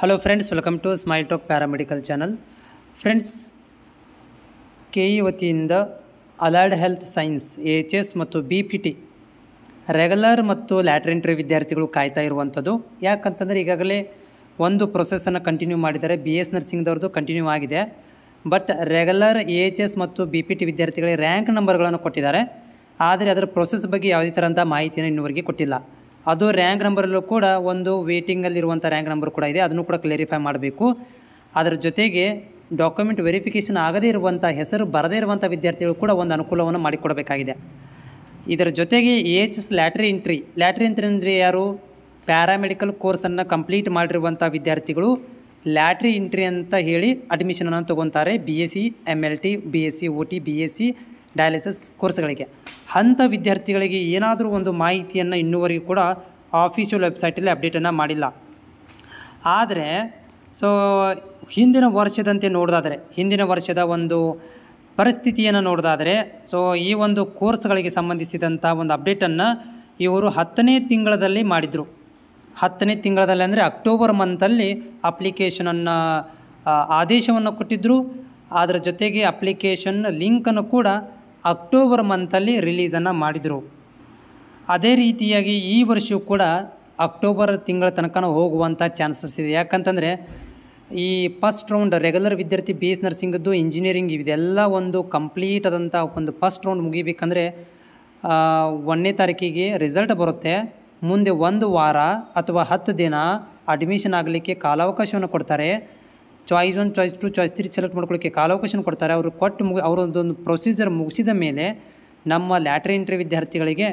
hello friends welcome to smile talk paramedical channel friends K E ವತಿಯಿಂದ allied health science A H S ಮತ್ತು B P T regular ಮತ್ತು lateral entry ವಿದ್ಯಾರ್ಥಿಗಳು ಕಾಯ್ತಾ ಇರುವಂಥದ್ದು ಯಾಕಂತಂದರೆ ಈಗಾಗಲೇ ಒಂದು ಪ್ರೊಸೆಸನ್ನು ಕಂಟಿನ್ಯೂ ಮಾಡಿದ್ದಾರೆ ಬಿ ಎಸ್ ನರ್ಸಿಂಗ್ದವ್ರದ್ದು ಕಂಟಿನ್ಯೂ ಆಗಿದೆ but regular A H S ಮತ್ತು ಬಿ ಪಿ ಟಿ ವಿದ್ಯಾರ್ಥಿಗಳಿಗೆ ರ್ಯಾಂಕ್ ನಂಬರ್ಗಳನ್ನು ಕೊಟ್ಟಿದ್ದಾರೆ ಆದರೆ ಅದರ ಪ್ರೊಸೆಸ್ ಬಗ್ಗೆ ಯಾವುದೇ ಥರದ ಮಾಹಿತಿಯನ್ನು ಇನ್ನುವರೆಗೆ ಕೊಟ್ಟಿಲ್ಲ ಅದು ರ್ಯಾಂಕ್ ನಂಬರಲ್ಲೂ ಕೂಡ ಒಂದು ವೇಟಿಂಗಲ್ಲಿರುವಂಥ ರ್ಯಾಂಕ್ ನಂಬರ್ ಕೂಡ ಇದೆ ಅದನ್ನು ಕೂಡ ಕ್ಲೇರಿಫೈ ಮಾಡಬೇಕು ಅದರ ಜೊತೆಗೆ ಡಾಕ್ಯುಮೆಂಟ್ ವೆರಿಫಿಕೇಷನ್ ಆಗದೇ ಇರುವಂಥ ಹೆಸರು ಬರದೇ ಇರುವಂಥ ವಿದ್ಯಾರ್ಥಿಗಳು ಕೂಡ ಒಂದು ಅನುಕೂಲವನ್ನು ಮಾಡಿಕೊಡಬೇಕಾಗಿದೆ ಇದರ ಜೊತೆಗೆ A H S lateral entry lateral entry ಅಂದರೆ ಯಾರು ಪ್ಯಾರಾಮೆಡಿಕಲ್ ಕೋರ್ಸನ್ನು ಕಂಪ್ಲೀಟ್ ಮಾಡಿರುವಂಥ ವಿದ್ಯಾರ್ಥಿಗಳು ಲ್ಯಾಟ್ರಿ ಎಂಟ್ರಿ ಅಂತ ಹೇಳಿ ಅಡ್ಮಿಷನನ್ನು ತೊಗೊತಾರೆ B S C M L T B S C O T B S C dialysis ಕೋರ್ಸ್ಗಳಿಗೆ ಅಂಥ ವಿದ್ಯಾರ್ಥಿಗಳಿಗೆ ಏನಾದರೂ ಒಂದು ಮಾಹಿತಿಯನ್ನು ಇನ್ನೂವರೆಗೂ ಕೂಡ ಆಫೀಷಿಯಲ್ ವೆಬ್ಸೈಟಲ್ಲಿ ಅಪ್ಡೇಟನ್ನು ಮಾಡಿಲ್ಲ ಆದರೆ ಸೊ ಹಿಂದಿನ ವರ್ಷದಂತೆ ನೋಡೋದಾದರೆ ಹಿಂದಿನ ವರ್ಷದ ಒಂದು ಪರಿಸ್ಥಿತಿಯನ್ನು ನೋಡೋದಾದರೆ ಸೊ ಈ ಒಂದು ಕೋರ್ಸ್ಗಳಿಗೆ ಸಂಬಂಧಿಸಿದಂಥ ಒಂದು ಅಪ್ಡೇಟನ್ನು ಇವರು ಹತ್ತನೇ ತಿಂಗಳದಲ್ಲಿ ಮಾಡಿದರು ಹತ್ತನೇ ತಿಂಗಳಲ್ಲಿ ಅಂದರೆ ಅಕ್ಟೋಬರ್ ಮಂತಲ್ಲಿ ಅಪ್ಲಿಕೇಶನನ್ನು ಆದೇಶವನ್ನು ಕೊಟ್ಟಿದ್ದರು ಅದರ ಜೊತೆಗೆ ಅಪ್ಲಿಕೇಶನ್ ಲಿಂಕನ್ನು ಕೂಡ ಅಕ್ಟೋಬರ್ ಮಂತಲ್ಲಿ ರಿಲೀಸನ್ನು ಮಾಡಿದರು ಅದೇ ರೀತಿಯಾಗಿ ಈ ವರ್ಷವೂ ಕೂಡ ಅಕ್ಟೋಬರ್ ತಿಂಗಳ ತನಕ ಹೋಗುವಂಥ ಚಾನ್ಸಸ್ ಇದೆ ಯಾಕಂತಂದರೆ ಈ ಫಸ್ಟ್ ರೌಂಡ್ ರೆಗ್ಯುಲರ್ ವಿದ್ಯಾರ್ಥಿ ಬಿ ಎಸ್ ನರ್ಸಿಂಗದ್ದು ಇಂಜಿನಿಯರಿಂಗ್ ಇದೆಲ್ಲ ಒಂದು ಕಂಪ್ಲೀಟ್ ಆದಂಥ ಒಂದು ಫಸ್ಟ್ ರೌಂಡ್ ಮುಗಿಬೇಕಂದ್ರೆ ಒಂದನೇ ತಾರೀಕಿಗೆ ರಿಸಲ್ಟ್ ಬರುತ್ತೆ ಮುಂದೆ ಒಂದು ವಾರ ಅಥವಾ ಹತ್ತು ದಿನ ಅಡ್ಮಿಷನ್ ಆಗಲಿಕ್ಕೆ ಕಾಲಾವಕಾಶವನ್ನು ಕೊಡ್ತಾರೆ choice one choice two choice three select ಮಾಡ್ಕೊಳ್ಳೋಕ್ಕೆ ಕಾಲಾವಕಾಶ ಕೊಡ್ತಾರೆ ಅವರು ಕೊಟ್ಟು ಮುಗಿ ಅವರೊಂದೊಂದು ಪ್ರೊಸೀಜರ್ ಮುಗಿಸಿದ ಮೇಲೆ ನಮ್ಮ ಲ್ಯಾಟ್ರಿ ಎಂಟ್ರಿ ವಿದ್ಯಾರ್ಥಿಗಳಿಗೆ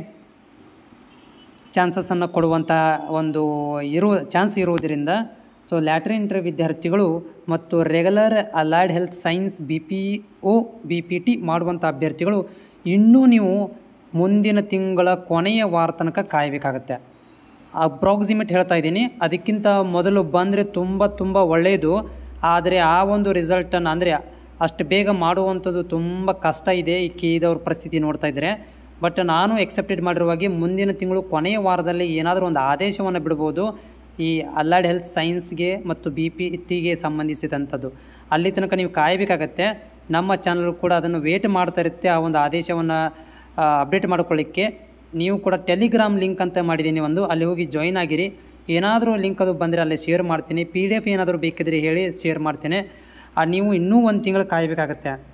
ಚಾನ್ಸಸ್ಸನ್ನು ಕೊಡುವಂಥ ಒಂದು ಇರೋ ಚಾನ್ಸ್ ಇರುವುದರಿಂದ ಸೊ ಲ್ಯಾಟ್ರಿ ಟ್ರಿ ವಿದ್ಯಾರ್ಥಿಗಳು ಮತ್ತು regular allied health science B P O B P T ಮಾಡುವಂಥ ಅಭ್ಯರ್ಥಿಗಳು ಇನ್ನೂ ನೀವು ಮುಂದಿನ ತಿಂಗಳ ಕೊನೆಯ ವಾರ ತನಕ ಕಾಯಬೇಕಾಗತ್ತೆ ಅಪ್ರಾಕ್ಸಿಮೇಟ್ ಹೇಳ್ತಾ ಇದ್ದೀನಿ ಅದಕ್ಕಿಂತ ಮೊದಲು ಬಂದರೆ ತುಂಬ ತುಂಬ ಒಳ್ಳೆಯದು ಆದರೆ ಆ ಒಂದು ರಿಸಲ್ಟನ್ನು ಅಂದರೆ ಅಷ್ಟು ಬೇಗ ಮಾಡುವಂಥದ್ದು ತುಂಬ ಕಷ್ಟ ಇದೆ ಈ ಕೀದವ್ರ ಪರಿಸ್ಥಿತಿ ನೋಡ್ತಾ ಇದ್ದರೆ ಬಟ್ ನಾನು ಎಕ್ಸೆಪ್ಟೆಡ್ ಮಾಡಿರುವಾಗೆ ಮುಂದಿನ ತಿಂಗಳು ಕೊನೆಯ ವಾರದಲ್ಲಿ ಏನಾದರೂ ಒಂದು ಆದೇಶವನ್ನು ಬಿಡ್ಬೋದು ಈ ಅಲ್ಲಾಡ್ ಹೆಲ್ತ್ ಸೈನ್ಸ್ಗೆ ಮತ್ತು ಬಿ ಪಿ ಇತ್ತಿಗೆ ಸಂಬಂಧಿಸಿದಂಥದ್ದು ಅಲ್ಲಿ ತನಕ ನೀವು ಕಾಯಬೇಕಾಗತ್ತೆ ನಮ್ಮ ಚಾನಲ್ ಕೂಡ ಅದನ್ನು ವೇಟ್ ಮಾಡ್ತಾ ಇರುತ್ತೆ ಆ ಒಂದು ಆದೇಶವನ್ನು ಅಪ್ಡೇಟ್ ಮಾಡ್ಕೊಳ್ಳಿಕ್ಕೆ ನೀವು ಕೂಡ ಟೆಲಿಗ್ರಾಮ್ ಲಿಂಕ್ ಅಂತ ಮಾಡಿದ್ದೀನಿ ಒಂದು ಅಲ್ಲಿ ಹೋಗಿ ಜಾಯಿನ್ ಆಗಿರಿ ಏನಾದರೂ ಲಿಂಕ್ ಅದು ಬಂದರೆ ಅಲ್ಲಿ ಶೇರ್ ಮಾಡ್ತೀನಿ ಪಿ ಡಿ ಎಫ್ ಏನಾದರೂ ಬೇಕಿದ್ರೆ ಹೇಳಿ ಶೇರ್ ಮಾಡ್ತೀನಿ ಆ ನೀವು ಇನ್ನೂ ಒಂದು ತಿಂಗಳು ಕಾಯಬೇಕಾಗತ್ತೆ